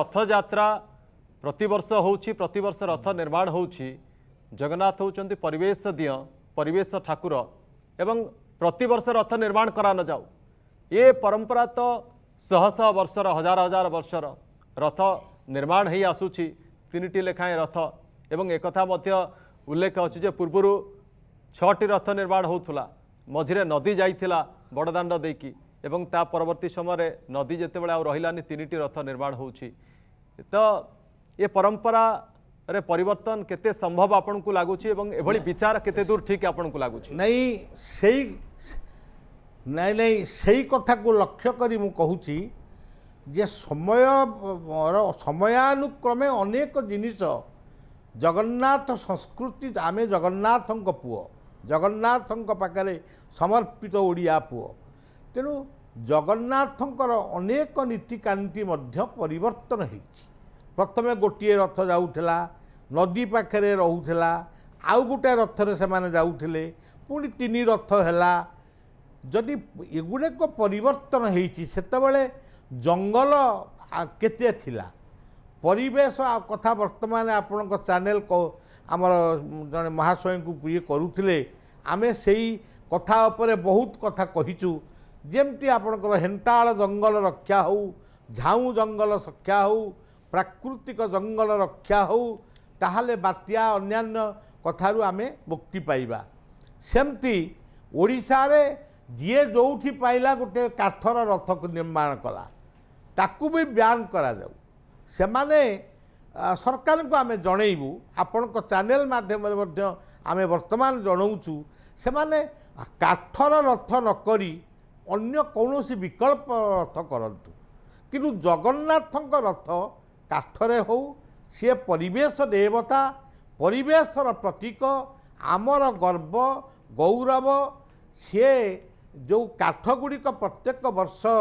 ରଥଯାତ୍ରା ପ୍ରତିବର୍ଷ ହେଉଛି ପ୍ରତିବର୍ଷ ରଥ ନିର୍ମାଣ ହେଉଛି ଜଗନ୍ନାଥ ହେଉଛନ୍ତି ପରିବେଶ ଦିଅ ପରିବେଶ ଠାକୁର ଏବଂ ପ୍ରତିବର୍ଷ ରଥ ନିର୍ମାଣ କରାନଯାଉ ଏ ପରମ୍ପରା ତ ଶହ ଶହ ବର୍ଷର ହଜାର ହଜାର ବର୍ଷର ରଥ ନିର୍ମାଣ ହେଇ ଆସୁଛି ତିନିଟି ଲେଖାଏଁ ରଥ ଏବଂ ଏକଥା ମଧ୍ୟ ଉଲ୍ଲେଖ ଅଛି ଯେ ପୂର୍ବରୁ ଛଅଟି ରଥ ନିର୍ମାଣ ହେଉଥିଲା ମଝିରେ ନଦୀ ଯାଇଥିଲା ବଡ଼ଦାଣ୍ଡ ଦେଇକି ଏବଂ ତା ପରବର୍ତ୍ତୀ ସମୟରେ ନଦୀ ଯେତେବେଳେ ଆଉ ରହିଲାନି ତିନିଟି ରଥ ନିର୍ମାଣ ହେଉଛି ତ ଏ ପରମ୍ପରାରେ ପରିବର୍ତ୍ତନ କେତେ ସମ୍ଭବ ଆପଣଙ୍କୁ ଲାଗୁଛି ଏବଂ ଏଭଳି ବିଚାର କେତେ ଦୂର ଠିକ୍ ଆପଣଙ୍କୁ ଲାଗୁଛି ନାଇଁ ସେଇ ନାଇଁ ନାଇଁ ସେଇ କଥାକୁ ଲକ୍ଷ୍ୟ କରି ମୁଁ କହୁଛି ଯେ ସମୟର ସମୟାନୁକ୍ରମେ ଅନେକ ଜିନିଷ ଜଗନ୍ନାଥ ସଂସ୍କୃତି ଆମେ ଜଗନ୍ନାଥଙ୍କ ପୁଅ ଜଗନ୍ନାଥଙ୍କ ପାଖରେ ସମର୍ପିତ ଓଡ଼ିଆ ପୁଅ ତେଣୁ ଜଗନ୍ନାଥଙ୍କର ଅନେକ ନୀତିକାନ୍ତି ମଧ୍ୟ ପରିବର୍ତ୍ତନ ହେଇଛି ପ୍ରଥମେ ଗୋଟିଏ ରଥ ଯାଉଥିଲା ନଦୀ ପାଖରେ ରହୁଥିଲା ଆଉ ଗୋଟାଏ ରଥରେ ସେମାନେ ଯାଉଥିଲେ ପୁଣି ତିନି ରଥ ହେଲା ଯଦି ଏଗୁଡ଼ାକ ପରିବର୍ତ୍ତନ ହେଇଛି ସେତେବେଳେ ଜଙ୍ଗଲ କେତେ ଥିଲା ପରିବେଶ କଥା ବର୍ତ୍ତମାନ ଆପଣଙ୍କ ଚ୍ୟାନେଲ୍ ଆମର ଜଣେ ମହାଶୟଙ୍କୁ ଇଏ କରୁଥିଲେ ଆମେ ସେଇ କଥା ଉପରେ ବହୁତ କଥା କହିଛୁ ଯେମିତି ଆପଣଙ୍କର ହେଣ୍ଟାଳ ଜଙ୍ଗଲ ରକ୍ଷା ହେଉ ଝାଉଁ ଜଙ୍ଗଲ ରକ୍ଷା ହେଉ ପ୍ରାକୃତିକ ଜଙ୍ଗଲ ରକ୍ଷା ହେଉ ତାହେଲେ ବାତ୍ୟା ଅନ୍ୟାନ୍ୟ କଥାରୁ ଆମେ ମୁକ୍ତି ପାଇବା ସେମିତି ଓଡ଼ିଶାରେ ଯିଏ ଯେଉଁଠି ପାଇଲା ଗୋଟିଏ କାଠର ରଥକୁ ନିର୍ମାଣ କଲା ତାକୁ ବି ବ୍ୟାନ୍ କରାଯାଉ ସେମାନେ ସରକାରଙ୍କୁ ଆମେ ଜଣେଇବୁ ଆପଣଙ୍କ ଚ୍ୟାନେଲ ମାଧ୍ୟମରେ ମଧ୍ୟ ଆମେ ବର୍ତ୍ତମାନ ଜଣାଉଛୁ ସେମାନେ କାଠର ରଥ ନକରି ଅନ୍ୟ କୌଣସି ବିକଳ୍ପ ରଥ କରନ୍ତୁ କିନ୍ତୁ ଜଗନ୍ନାଥଙ୍କ ରଥ କାଠରେ ହେଉ ସିଏ ପରିବେଶ ଦେବତା ପରିବେଶର ପ୍ରତୀକ ଆମର ଗର୍ବ ଗୌରବ ସିଏ ଯେଉଁ କାଠଗୁଡ଼ିକ ପ୍ରତ୍ୟେକ ବର୍ଷ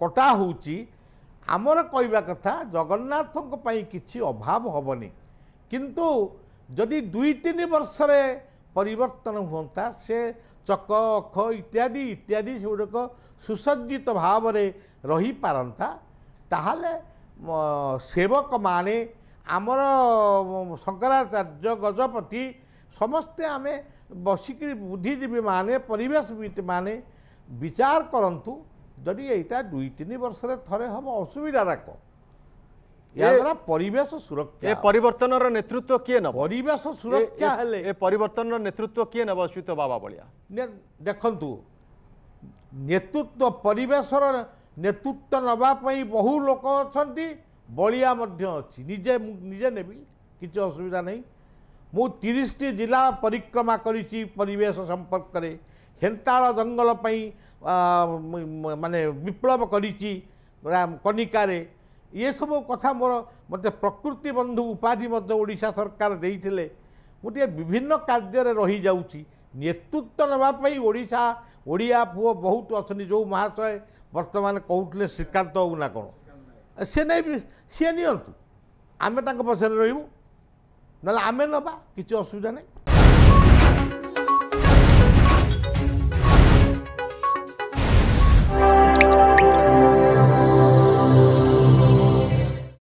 କଟା ହେଉଛି ଆମର କହିବା କଥା ଜଗନ୍ନାଥଙ୍କ ପାଇଁ କିଛି ଅଭାବ ହେବନି କିନ୍ତୁ ଯଦି ଦୁଇ ତିନି ବର୍ଷରେ ପରିବର୍ତ୍ତନ ହୁଅନ୍ତା ସେ ଚକ ଅଖ ଇତ୍ୟାଦି ଇତ୍ୟାଦି ସେଗୁଡ଼ିକ ସୁସଜ୍ଜିତ ଭାବରେ ରହିପାରନ୍ତା ତାହେଲେ ସେବକମାନେ ଆମର ଶଙ୍କରାଚାର୍ଯ୍ୟ ଗଜପତି ସମସ୍ତେ ଆମେ ବସିକିରି ବୁଦ୍ଧିଜୀବୀମାନେ ପରିବେଶବିତ୍ମାନେ ବିଚାର କରନ୍ତୁ ଯଦି ଏଇଟା ଦୁଇ ତିନି ବର୍ଷରେ ଥରେ ହେବ ଅସୁବିଧାଟା କ'ଣ यहाँत्व कि सुरक्षा नेतृत्व बाबा बलिया देख्नु नेतृत्व परिवेश र नेतृत्व नै बहु लोक अनि बलिया निजे ने असुविधा नै मिस टी जा परिक्रमा सम्पर्कले हेन्ताल जङ्गल मिप्लव गरि ଏସବୁ କଥା ମୋର ମୋତେ ପ୍ରକୃତି ବନ୍ଧୁ ଉପାଧି ମଧ୍ୟ ଓଡ଼ିଶା ସରକାର ଦେଇଥିଲେ ମୁଁ ଟିକେ ବିଭିନ୍ନ କାର୍ଯ୍ୟରେ ରହିଯାଉଛି ନେତୃତ୍ୱ ନେବା ପାଇଁ ଓଡ଼ିଶା ଓଡ଼ିଆ ପୁଅ ବହୁତ ଅଛନ୍ତି ଯେଉଁ ମହାଶୟ ବର୍ତ୍ତମାନ କହୁଥିଲେ ଶ୍ରୀକାନ୍ତ ବାବୁ ନା କ'ଣ ସେ ନେଇ ସିଏ ନିଅନ୍ତୁ ଆମେ ତାଙ୍କ ପଛରେ ରହିବୁ ନହେଲେ ଆମେ ନେବା କିଛି ଅସୁବିଧା ନାହିଁ